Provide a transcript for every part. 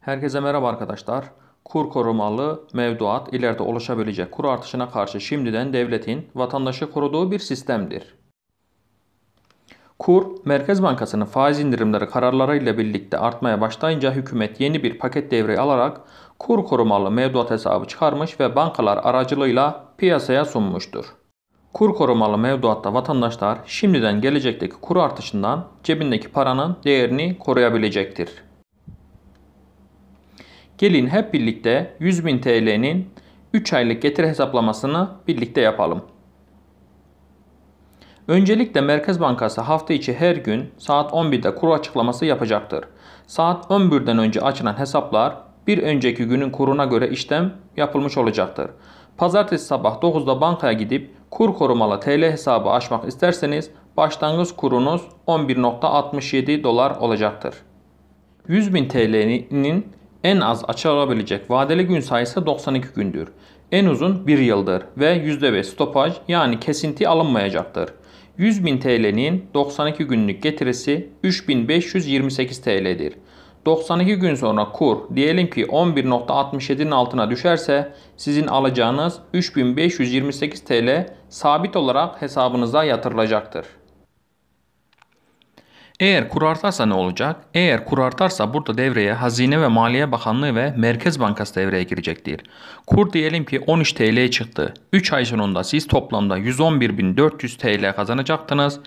Herkese merhaba arkadaşlar. Kur korumalı mevduat ileride oluşabilecek kur artışına karşı şimdiden devletin vatandaşı koruduğu bir sistemdir. Kur, Merkez Bankası'nın faiz indirimleri kararlarıyla birlikte artmaya başlayınca hükümet yeni bir paket devreye alarak kur korumalı mevduat hesabı çıkarmış ve bankalar aracılığıyla piyasaya sunmuştur. Kur korumalı mevduatta vatandaşlar şimdiden gelecekteki kur artışından cebindeki paranın değerini koruyabilecektir. Gelin hep birlikte 100.000 TL'nin 3 aylık getir hesaplamasını birlikte yapalım. Öncelikle Merkez Bankası hafta içi her gün saat 11'de kuru açıklaması yapacaktır. Saat 11'den önce açılan hesaplar bir önceki günün kuruna göre işlem yapılmış olacaktır. Pazartesi sabah 9'da bankaya gidip kur korumalı TL hesabı açmak isterseniz başlangıç kurunuz 11.67 dolar olacaktır. 100.000 TL'nin en az açılabilecek vadeli gün sayısı 92 gündür. En uzun 1 yıldır ve %5 stopaj yani kesinti alınmayacaktır. 100.000 TL'nin 92 günlük getirisi 3528 TL'dir. 92 gün sonra kur diyelim ki 11.67'nin altına düşerse sizin alacağınız 3528 TL sabit olarak hesabınıza yatırılacaktır. Eğer kurartarsa ne olacak? Eğer kurartarsa burada devreye Hazine ve Maliye Bakanlığı ve Merkez Bankası devreye girecektir. Kur diyelim ki 13 TL çıktı. 3 ay sonunda siz toplamda 111.400 TL kazanacaktınız.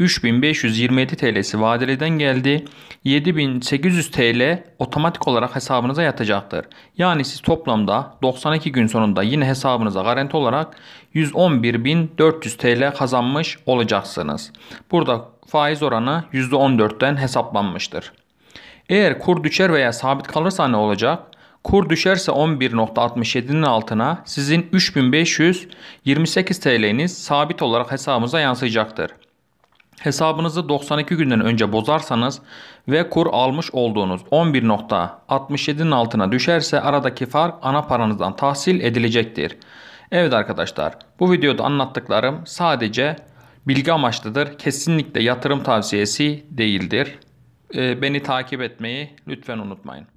3527 TL'si vadeliden geldi. 7800 TL otomatik olarak hesabınıza yatacaktır. Yani siz toplamda 92 gün sonunda yine hesabınıza garanti olarak 111.400 TL kazanmış olacaksınız. Burada faiz oranı %14'ten hesaplanmıştır. Eğer kur düşer veya sabit kalırsa ne olacak? Kur düşerse 11.67'nin altına sizin 3528 TL'niz sabit olarak hesabınıza yansıyacaktır hesabınızı 92 günden önce bozarsanız ve kur almış olduğunuz 11.67'nin altına düşerse aradaki fark ana paranızdan tahsil edilecektir. Evet arkadaşlar bu videoda anlattıklarım sadece bilgi amaçlıdır. Kesinlikle yatırım tavsiyesi değildir. Ee, beni takip etmeyi lütfen unutmayın.